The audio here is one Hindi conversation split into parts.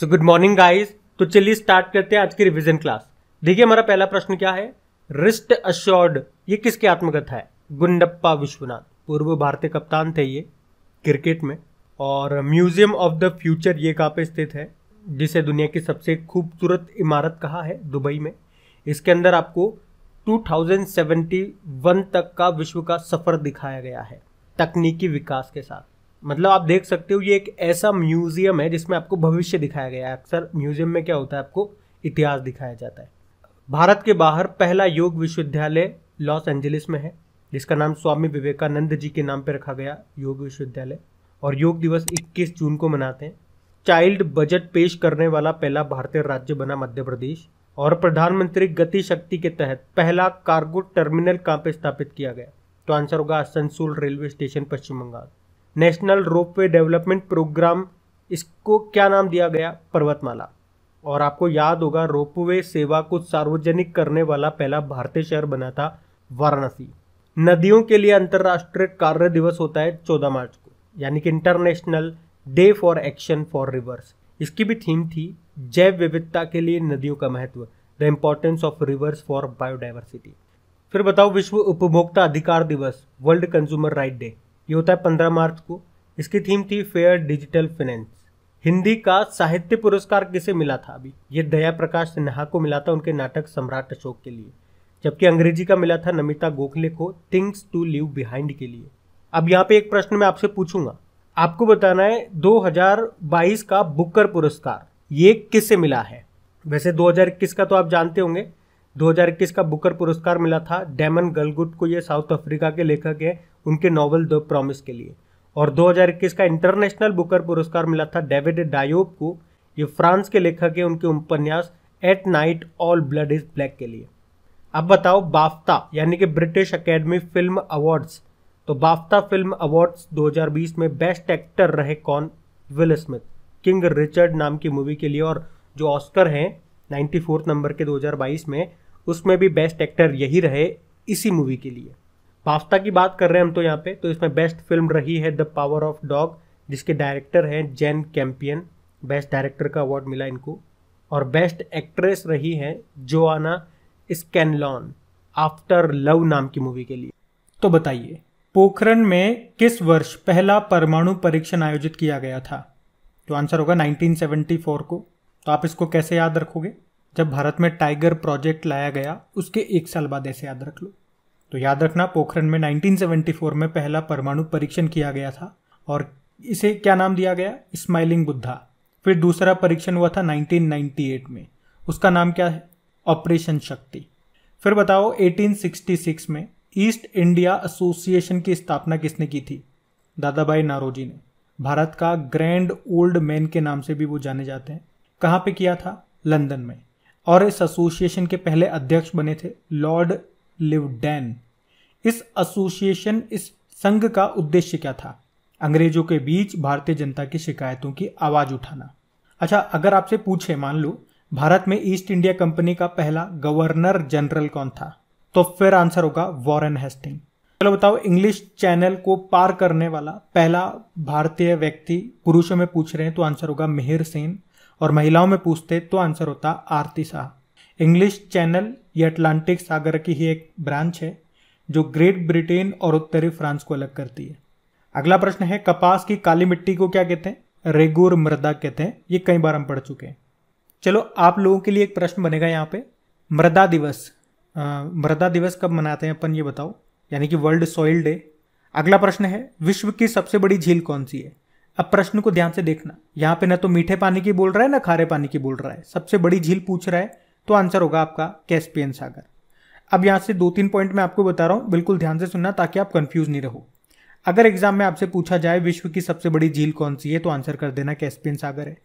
सो गुड मॉर्निंग गाइस तो चलिए स्टार्ट करते हैं आज की रिविजन क्लास देखिए हमारा पहला प्रश्न क्या है रिस्ट अश्योर्ड ये किसके आत्मकथा है गुंडप्पा विश्वनाथ पूर्व भारतीय कप्तान थे ये क्रिकेट में और म्यूजियम ऑफ द फ्यूचर ये कहाँ पे स्थित है जिसे दुनिया की सबसे खूबसूरत इमारत कहा है दुबई में इसके अंदर आपको 2071 तक का विश्व का सफ़र दिखाया गया है तकनीकी विकास के साथ मतलब आप देख सकते हो ये एक ऐसा म्यूजियम है जिसमें आपको भविष्य दिखाया गया है अक्सर म्यूजियम में क्या होता है आपको इतिहास दिखाया जाता है भारत के बाहर पहला योग विश्वविद्यालय लॉस एंजलिस में है जिसका नाम स्वामी विवेकानंद जी के नाम पर रखा गया योग विश्वविद्यालय और योग दिवस 21 जून को मनाते हैं चाइल्ड बजट पेश करने वाला पहला भारतीय राज्य बना मध्य प्रदेश और प्रधानमंत्री गति शक्ति के तहत पहला कार्गो टर्मिनल कहाँ पर स्थापित किया गया तो आंसर होगा Asansol railway station Paschim Bangal national ropeway development programme इसको क्या नाम दिया गया पर्वतमाला और आपको याद होगा रोपवे सेवा को सार्वजनिक करने वाला पहला भारतीय शहर बना था वाराणसी नदियों के लिए अंतर्राष्ट्रीय कार्य दिवस होता है चौदह मार्च को यानी कि international day for action for rivers इसकी भी थीम थी जैव विविधता के लिए नदियों का महत्व the importance of rivers for biodiversity फिर बताओ विश्व उपभोक्ता अधिकार दिवस वर्ल्ड कंज्यूमर राइट डे ये होता है पंद्रह मार्च को इसकी थीम थी फेयर डिजिटल फाइनेंस हिंदी का साहित्य पुरस्कार किसे मिला था अभी ये दया प्रकाश सिन्हा को मिला था उनके नाटक सम्राट अशोक के लिए जबकि अंग्रेजी का मिला था नमिता गोखले को थिंग्स टू लिव बिहाइंड के लिए अब यहाँ पे एक प्रश्न मैं आपसे पूछूंगा आपको बताना है 2022 का बुकर पुरस्कार ये किससे मिला है वैसे 2021 का तो आप जानते होंगे 2021 का बुकर पुरस्कार मिला था डेमन गलगुट को ये साउथ अफ्रीका के लेखक हैं उनके नॉवल द प्रॉमिस के लिए और 2021 का इंटरनेशनल बुकर पुरस्कार मिला था डेविड डायोब को ये फ्रांस के लेखक हैं उनके उपन्यास at night all blood is black के लिए अब बताओ बाफ्ता यानी कि ब्रिटिश अकेडमी फिल्म अवार्ड्स तो बाफ्ता फिल्म अवार्ड्स 2020 में बेस्ट एक्टर रहे कौन विल स्मिथ किंग रिचर्ड नाम की मूवी के लिए और जो ऑस्कर हैं नाइन्टी नंबर के 2022 में उसमें भी बेस्ट एक्टर यही रहे इसी मूवी के लिए पास्ता की बात कर रहे हैं हम तो यहाँ पे तो इसमें बेस्ट फिल्म रही है द पावर ऑफ डॉग जिसके डायरेक्टर हैं जैन कैंपियन बेस्ट डायरेक्टर का अवार्ड मिला इनको और बेस्ट एक्ट्रेस रही हैं जोआना स्कैनलॉन आफ्टर लव नाम की मूवी के लिए तो बताइए पोखरण में किस वर्ष पहला परमाणु परीक्षण आयोजित किया गया था तो आंसर होगा 1974 को तो आप इसको कैसे याद रखोगे जब भारत में टाइगर प्रोजेक्ट लाया गया उसके एक साल बाद ऐसे याद रख लो तो याद रखना पोखरण में 1974 में पहला परमाणु परीक्षण किया गया था और इसे क्या नाम दिया गया स्माइलिंग बुद्धा फिर दूसरा परीक्षण हुआ था 1998 में उसका नाम क्या है ऑपरेशन शक्ति फिर बताओ 1866 में ईस्ट इंडिया एसोसिएशन की स्थापना किसने की थी दादा भाई नारोजी ने भारत का ग्रैंड ओल्ड मैन के नाम से भी वो जाने जाते हैं कहाँ पे किया था लंदन में और इस एसोसिएशन के पहले अध्यक्ष बने थे लॉर्ड लिवडैन इस एसोसिएशन इस संघ का उद्देश्य क्या था अंग्रेजों के बीच भारतीय जनता की शिकायतों की आवाज उठाना अच्छा अगर आपसे पूछे मान लो भारत में ईस्ट इंडिया कंपनी का पहला गवर्नर जनरल कौन था तो फिर आंसर होगा वॉरेन हेस्टिंग चलो बताओ इंग्लिश चैनल को पार करने वाला पहला भारतीय व्यक्ति पुरुषों में पूछ रहे हैं तो आंसर होगा मिहिर सेन और महिलाओं में पूछते तो आंसर होता आरती शाह इंग्लिश चैनल ये अटलांटिक सागर की ही एक ब्रांच है जो ग्रेट ब्रिटेन और उत्तरी फ्रांस को अलग करती है अगला प्रश्न है कपास की काली मिट्टी को क्या कहते हैं रेगुर मृदा कहते हैं ये कई बार हम पढ़ चुके हैं चलो आप लोगों के लिए एक प्रश्न बनेगा यहाँ पे मृदा दिवस मृदा दिवस कब मनाते हैं अपन ये बताओ यानी कि वर्ल्ड सॉइल डे अगला प्रश्न है विश्व की सबसे बड़ी झील कौन सी है अब प्रश्न को ध्यान से देखना यहां पे ना तो मीठे पानी की बोल रहा है ना खारे पानी की बोल रहा है सबसे बड़ी झील पूछ रहा है तो आंसर होगा आपका कैस्पियन सागर अब यहां से दो तीन पॉइंट मैं आपको बता रहा हूं बिल्कुल ध्यान से सुनना ताकि आप कंफ्यूज नहीं रहो अगर एग्जाम में आपसे पूछा जाए विश्व की सबसे बड़ी झील कौन सी है तो आंसर कर देना कैस्पियन सागर है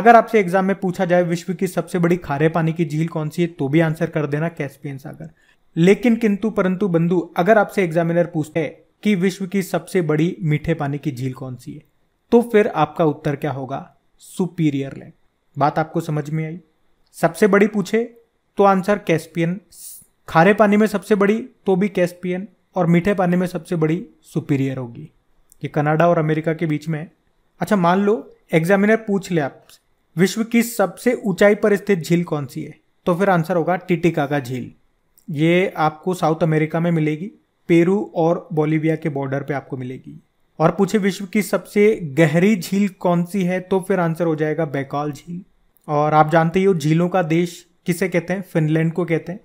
अगर आपसे एग्जाम में पूछा जाए विश्व की सबसे बड़ी खारे पानी की झील कौन सी है तो भी आंसर कर देना कैस्पियन सागर लेकिन किंतु परंतु बंधु अगर आपसे एग्जामिनर पूछते हैं कि विश्व की सबसे बड़ी मीठे पानी की झील कौन सी है तो फिर आपका उत्तर क्या होगा सुपीरियर लैंड बात आपको समझ में आई सबसे बड़ी पूछे तो आंसर कैस्पियन खारे पानी में सबसे बड़ी तो भी कैस्पियन और मीठे पानी में सबसे बड़ी सुपीरियर होगी ये कनाडा और अमेरिका के बीच में है अच्छा मान लो एग्जामिनर पूछ ले आप विश्व की सबसे ऊंचाई पर स्थित झील कौन सी है तो फिर आंसर होगा का झील ये आपको साउथ अमेरिका में मिलेगी पेरू और बोलीविया के बॉर्डर पे आपको मिलेगी और पूछे विश्व की सबसे गहरी झील कौन सी है तो फिर आंसर हो जाएगा बैकाल झील और आप जानते ही हो झीलों का देश किसे कहते हैं फिनलैंड को कहते हैं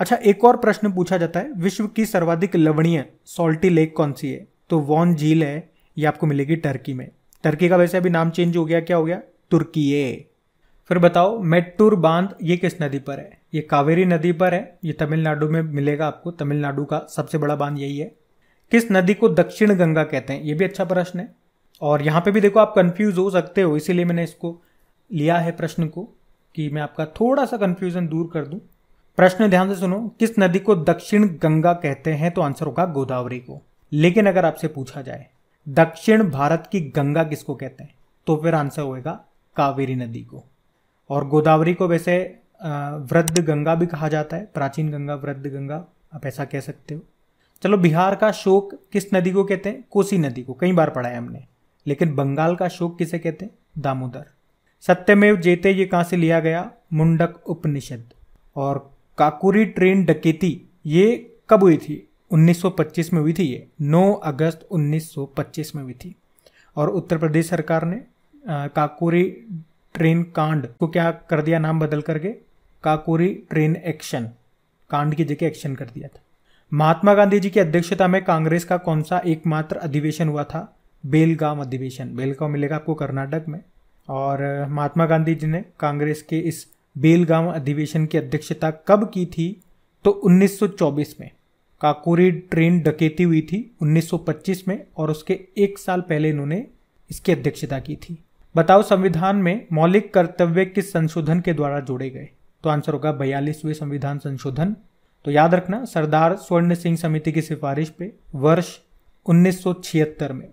अच्छा एक और प्रश्न पूछा जाता है विश्व की सर्वाधिक लवणीय सॉल्टी लेक कौन सी है तो वॉन झील है ये आपको मिलेगी टर्की में टर्की का वैसे अभी नाम चेंज हो गया क्या हो गया तुर्की फिर बताओ मेट्टूर बांध ये किस नदी पर है ये कावेरी नदी पर है ये तमिलनाडु में मिलेगा आपको तमिलनाडु का सबसे बड़ा बांध यही है किस नदी को दक्षिण गंगा कहते हैं ये भी अच्छा प्रश्न है और यहाँ पे भी देखो आप कंफ्यूज हो सकते हो इसीलिए मैंने इसको लिया है प्रश्न को कि मैं आपका थोड़ा सा कंफ्यूजन दूर कर दूं प्रश्न ध्यान से सुनो किस नदी को दक्षिण गंगा कहते हैं तो आंसर होगा गोदावरी को लेकिन अगर आपसे पूछा जाए दक्षिण भारत की गंगा किसको कहते हैं तो फिर आंसर होएगा कावेरी नदी को और गोदावरी को वैसे वृद्ध गंगा भी कहा जाता है प्राचीन गंगा वृद्ध गंगा आप ऐसा कह सकते हो चलो बिहार का शोक किस नदी को कहते हैं कोसी नदी को कई बार पढ़ा है हमने लेकिन बंगाल का शोक किसे कहते हैं दामोदर सत्यमेव जेते ये कहाँ से लिया गया मुंडक उपनिषद और काकुरी ट्रेन डकेती ये कब हुई थी 1925 में हुई थी ये 9 अगस्त 1925 में हुई थी और उत्तर प्रदेश सरकार ने काकुरी ट्रेन कांड को क्या कर दिया नाम बदल करके काकुरी ट्रेन एक्शन कांड की जगह एक्शन कर दिया था महात्मा गांधी जी की अध्यक्षता में कांग्रेस का कौन सा एकमात्र अधिवेशन हुआ था बेलगाम अधिवेशन बेलगाम मिलेगा आपको कर्नाटक में और महात्मा गांधी जी ने कांग्रेस के इस बेलगाम अधिवेशन की अध्यक्षता कब की थी तो 1924 में काकोरी ट्रेन डकेती हुई थी 1925 में और उसके एक साल पहले इन्होंने इसकी अध्यक्षता की थी बताओ संविधान में मौलिक कर्तव्य किस संशोधन के द्वारा जोड़े गए तो आंसर होगा बयालीसवें संविधान संशोधन तो याद रखना सरदार स्वर्ण सिंह समिति की सिफारिश पे वर्ष 1976 में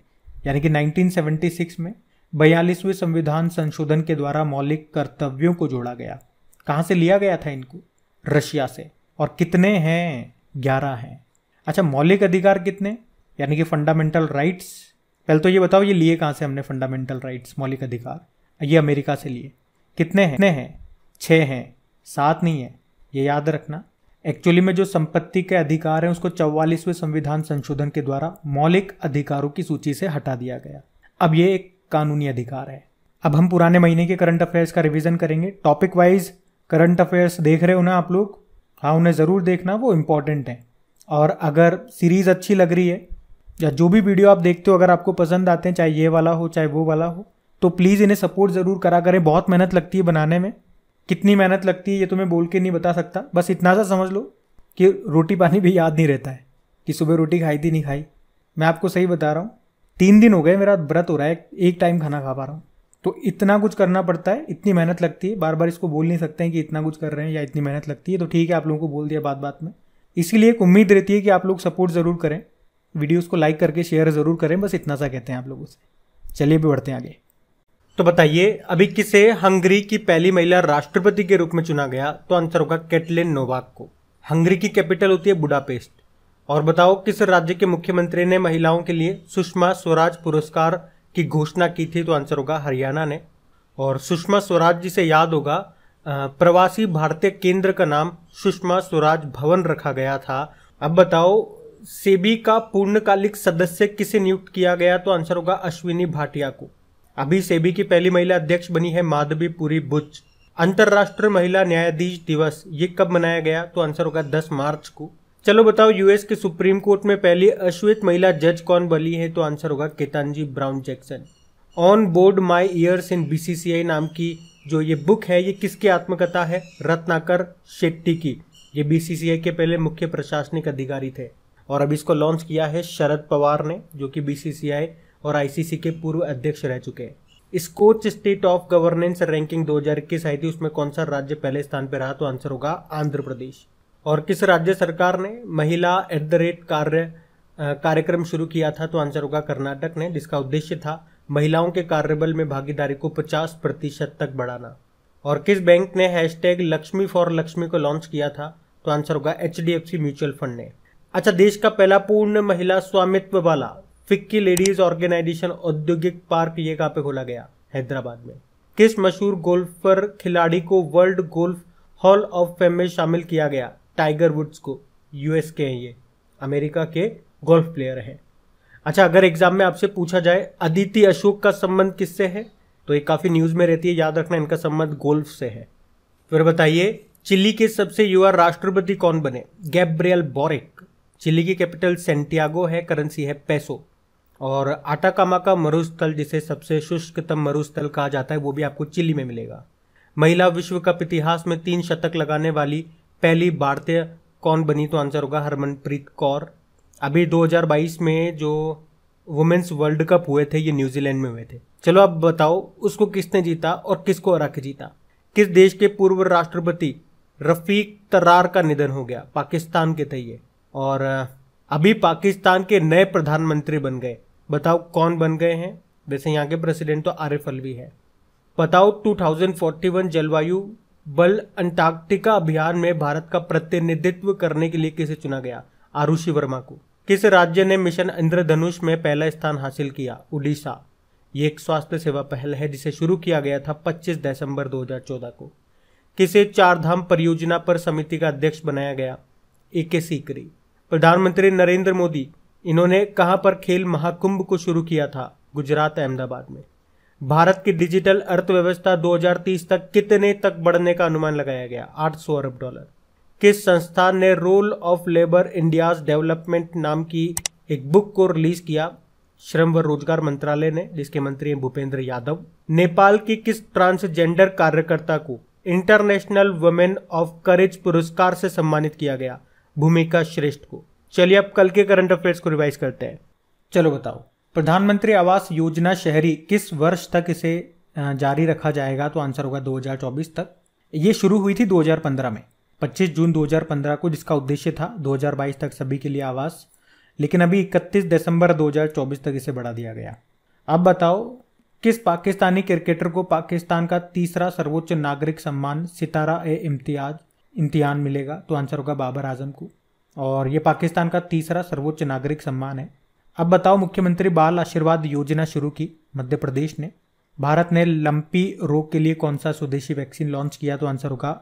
यानी कि 1976 में बयालीसवें संविधान संशोधन के द्वारा मौलिक कर्तव्यों को जोड़ा गया कहाँ से लिया गया था इनको रशिया से और कितने हैं ग्यारह हैं अच्छा मौलिक अधिकार कितने यानी कि फंडामेंटल राइट्स पहले तो ये बताओ ये लिए कहाँ से हमने फंडामेंटल राइट्स मौलिक अधिकार ये अमेरिका से लिए कितने हैं कितने हैं छः हैं सात नहीं है ये याद रखना एक्चुअली में जो संपत्ति के अधिकार हैं उसको चौवालीसवें संविधान संशोधन के द्वारा मौलिक अधिकारों की सूची से हटा दिया गया अब ये एक कानूनी अधिकार है अब हम पुराने महीने के करंट अफेयर्स का रिविजन करेंगे टॉपिक वाइज करंट अफेयर्स देख रहे हो ना आप लोग हाँ उन्हें ज़रूर देखना वो इम्पॉर्टेंट है और अगर सीरीज़ अच्छी लग रही है या जो भी वीडियो आप देखते हो अगर आपको पसंद आते हैं चाहे ये वाला हो चाहे वो वाला हो तो प्लीज़ इन्हें सपोर्ट ज़रूर करा करें बहुत मेहनत लगती है बनाने में कितनी मेहनत लगती है ये तुम्हें बोल के नहीं बता सकता बस इतना सा समझ लो कि रोटी पानी भी याद नहीं रहता है कि सुबह रोटी खाई थी नहीं खाई मैं आपको सही बता रहा हूँ तीन दिन हो गए मेरा व्रत हो रहा है एक टाइम खाना खा पा रहा हूँ तो इतना कुछ करना पड़ता है इतनी मेहनत लगती है बार बार इसको बोल नहीं सकते हैं कि इतना कुछ कर रहे हैं या इतनी मेहनत लगती है तो ठीक है आप लोगों को बोल दिया बात बात में इसीलिए एक उम्मीद रहती है कि आप लोग सपोर्ट ज़रूर करें वीडियोज़ को लाइक करके शेयर ज़रूर करें बस इतना सा कहते हैं आप लोगों से चलिए भी बढ़ते हैं आगे तो बताइए अभी किसे हंगरी की पहली महिला राष्ट्रपति के रूप में चुना गया तो आंसर होगा कैटलिन नोवाक को हंगरी की कैपिटल होती है बुडापेस्ट और बताओ किस राज्य के मुख्यमंत्री ने महिलाओं के लिए सुषमा स्वराज पुरस्कार की घोषणा की थी तो आंसर होगा हरियाणा ने और सुषमा स्वराज जी से याद होगा प्रवासी भारतीय केंद्र का नाम सुषमा स्वराज भवन रखा गया था अब बताओ सेबी का पूर्णकालिक सदस्य किसे नियुक्त किया गया तो आंसर होगा अश्विनी भाटिया को अभी सेबी की पहली महिला अध्यक्ष बनी है माधवी पुरी बुच अंतर्राष्ट्रीय महिला न्यायाधीश दिवस ये कब मनाया गया तो आंसर होगा 10 मार्च को चलो बताओ यूएस के सुप्रीम कोर्ट में पहली अश्वेत महिला जज कौन बनी है तो आंसर होगा Ketanji Brown Jackson on board my years in BCCI नाम की जो ये बुक है ये किसकी आत्मकथा है रत्नाकर शेट्टी की ये बीसीसीआई के पहले मुख्य प्रशासनिक अधिकारी थे और अब इसको लॉन्च किया है शरद पवार ने जो कि बीसीसीआई और आईसीसी के पूर्व अध्यक्ष रह चुके हैं Skoch state of governance ranking 2021 आई थी उसमें कौन सा राज्य पहले स्थान पर रहा तो आंसर होगा आंध्र प्रदेश और किस राज्य सरकार ने महिला एट द रेट कार्य कार्यक्रम शुरू किया था तो आंसर होगा कर्नाटक ने जिसका उद्देश्य था महिलाओं के कार्यबल में भागीदारी को 50 प्रतिशत तक बढ़ाना और किस बैंक ने हैशटैग लक्ष्मी फॉर लक्ष्मी को लॉन्च किया था तो आंसर होगा एच म्यूचुअल फंड ने अच्छा देश का पहला पूर्ण महिला स्वामित्व वाला फिक्की लेडीज ऑर्गेनाइजेशन औद्योगिक पार्क ये कहाँ पे खोला गया हैदराबाद में किस मशहूर गोल्फर खिलाड़ी को world golf hall of fame में शामिल किया गया टाइगर वुड्स को यूएस के हैं ये अमेरिका के गोल्फ प्लेयर हैं अच्छा अगर एग्जाम में आपसे पूछा जाए अदिति अशोक का संबंध किससे है तो ये काफ़ी न्यूज़ में रहती है याद रखना इनका संबंध गोल्फ से है फिर बताइए चिली के सबसे युवा राष्ट्रपति कौन बने गैब्रियल बोरिक चिली की कैपिटल सेंटियागो है करेंसी है पैसो और आटाकामा का मरुस्थल जिसे सबसे शुष्कतम मरुस्थल कहा जाता है वो भी आपको चिली में मिलेगा महिला विश्व कप इतिहास में तीन शतक लगाने वाली पहली भारतीय कौन बनी तो आंसर होगा हरमनप्रीत कौर अभी 2022 में जो वुमेन्स वर्ल्ड कप हुए थे ये न्यूजीलैंड में हुए थे चलो अब बताओ उसको किसने जीता और किसको हरा के जीता किस देश के पूर्व राष्ट्रपति रफीक तरार का निधन हो गया पाकिस्तान के थे ये और अभी पाकिस्तान के नए प्रधानमंत्री बन गए बताओ कौन बन गए हैं वैसे यहाँ के प्रेसिडेंट तो आरिफ अलवी है बताओ 2041 जलवायु बल अंटार्कटिका अभियान में भारत का प्रतिनिधित्व करने के लिए किसे चुना गया आरुषि वर्मा को किस राज्य ने मिशन इंद्रधनुष में पहला स्थान हासिल किया उड़ीसा ये एक स्वास्थ्य सेवा पहल है जिसे शुरू किया गया था 25 दिसंबर 2014 को किसे चारधाम परियोजना पर समिति का अध्यक्ष बनाया गया ए के सीकरी प्रधानमंत्री नरेंद्र मोदी इन्होंने कहाँ पर खेल महाकुंभ को शुरू किया था गुजरात अहमदाबाद में भारत की डिजिटल अर्थव्यवस्था 2030 तक कितने तक बढ़ने का अनुमान लगाया गया 800 अरब डॉलर किस संस्थान ने role of labour India's development नाम की एक बुक को रिलीज किया श्रम व रोजगार मंत्रालय ने जिसके मंत्री हैं भूपेंद्र यादव नेपाल की किस ट्रांसजेंडर कार्यकर्ता को इंटरनेशनल वुमेन ऑफ करेज पुरस्कार से सम्मानित किया गया भूमिका श्रेष्ठ को चलिए अब कल के करंट अफेयर्स को रिवाइज करते हैं चलो बताओ प्रधानमंत्री आवास योजना शहरी किस वर्ष तक इसे जारी रखा जाएगा तो आंसर होगा 2024 तक ये शुरू हुई थी 2015 में 25 जून 2015 को जिसका उद्देश्य था 2022 तक सभी के लिए आवास लेकिन अभी 31 दिसंबर 2024 तक इसे बढ़ा दिया गया अब बताओ किस पाकिस्तानी क्रिकेटर को पाकिस्तान का तीसरा सर्वोच्च नागरिक सम्मान सितारा ए इम्तियाज इम्तिहान मिलेगा तो आंसर होगा बाबर आजम को और ये पाकिस्तान का तीसरा सर्वोच्च नागरिक सम्मान है अब बताओ मुख्यमंत्री बाल आशीर्वाद योजना शुरू की मध्य प्रदेश ने भारत ने लंपी रोग के लिए कौन सा स्वदेशी वैक्सीन लॉन्च किया तो आंसर होगा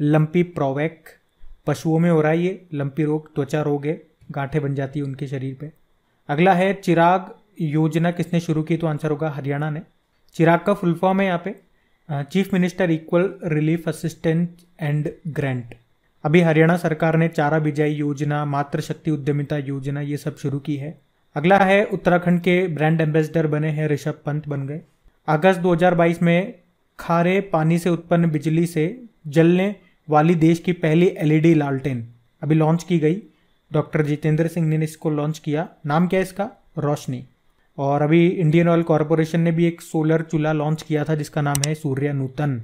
लंपी प्रोवैक पशुओं में हो रहा है ये लंपी रोग त्वचा रोग है गांठें बन जाती है उनके शरीर पे अगला है चिराग योजना किसने शुरू की तो आंसर होगा हरियाणा ने चिराग का फुल फॉर्म है यहाँ पे chief minister equal relief assistant and grant अभी हरियाणा सरकार ने चारा बिजाई योजना मातृशक्ति उद्यमिता योजना ये सब शुरू की है अगला है उत्तराखंड के ब्रांड एम्बेसडर बने हैं ऋषभ पंत बन गए अगस्त 2022 में खारे पानी से उत्पन्न बिजली से जलने वाली देश की पहली एलईडी लालटेन अभी लॉन्च की गई डॉक्टर जितेंद्र सिंह ने इसको लॉन्च किया नाम क्या है इसका रोशनी और अभी इंडियन ऑयल कॉरपोरेशन ने भी एक सोलर चूल्हा लॉन्च किया था जिसका नाम है सूर्य नूतन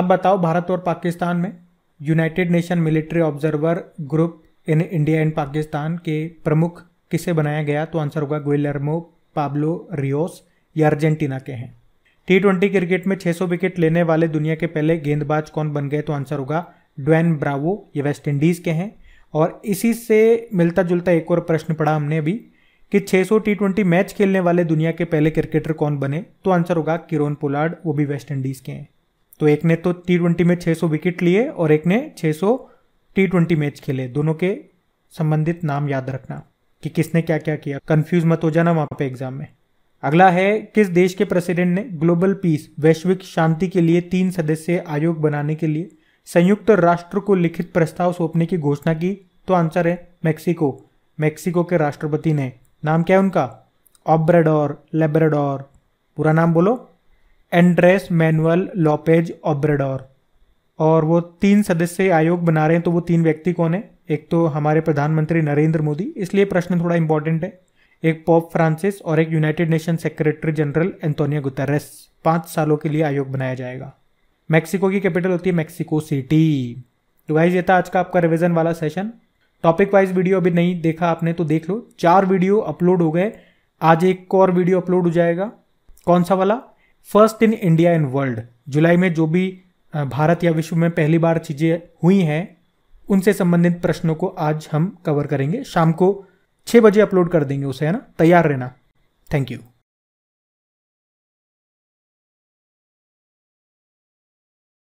अब बताओ भारत और पाकिस्तान में United Nation military observer group in India and Pakistan के प्रमुख किसे बनाया गया तो आंसर होगा गुइलर्मो पाब्लो रियोस या अर्जेंटीना के हैं टी ट्वेंटी क्रिकेट में 600 विकेट लेने वाले दुनिया के पहले गेंदबाज कौन बन गए तो आंसर होगा ड्वेन ब्रावो ये वेस्ट इंडीज़ के हैं और इसी से मिलता जुलता एक और प्रश्न पढ़ा हमने अभी कि 600 टी ट्वेंटी मैच खेलने वाले दुनिया के पहले क्रिकेटर कौन बने तो आंसर होगा किरोन पोलार्ड वो भी वेस्ट इंडीज़ के हैं तो एक ने तो टी ट्वेंटी में 600 विकेट लिए और एक ने 600 टी ट्वेंटी मैच खेले दोनों के संबंधित नाम याद रखना कि किसने क्या क्या किया कंफ्यूज मत हो जाना वहां पे एग्जाम में अगला है किस देश के प्रेसिडेंट ने ग्लोबल पीस वैश्विक शांति के लिए तीन सदस्यीय आयोग बनाने के लिए संयुक्त राष्ट्र को लिखित प्रस्ताव सौंपने की घोषणा की तो आंसर है मैक्सिको मैक्सिको के राष्ट्रपति ने नाम क्या है उनका ऑब्रेडोर लेब्रेडोर पूरा नाम बोलो एंड्रेस मैनुअल लोपेज ऑब्रेडोर और वो तीन सदस्य आयोग बना रहे हैं तो वो तीन व्यक्ति कौन है एक तो हमारे प्रधानमंत्री नरेंद्र मोदी इसलिए प्रश्न थोड़ा इंपॉर्टेंट है एक पोप फ्रांसिस और एक United Nation secretary general Antonio Guterres पाँच सालों के लिए आयोग बनाया जाएगा मैक्सिको की कैपिटल होती है मैक्सिको सिटी तो वाइज ये था आज का आपका रिविजन वाला सेशन टॉपिक वाइज वीडियो अभी नहीं देखा आपने तो देख लो चार वीडियो अपलोड हो गए आज एक और वीडियो अपलोड हो जाएगा कौन सा वाला first in India and world जुलाई में जो भी भारत या विश्व में पहली बार चीज़ें हुई हैं उनसे संबंधित प्रश्नों को आज हम कवर करेंगे शाम को छः बजे अपलोड कर देंगे उसे है ना तैयार रहना थैंक यू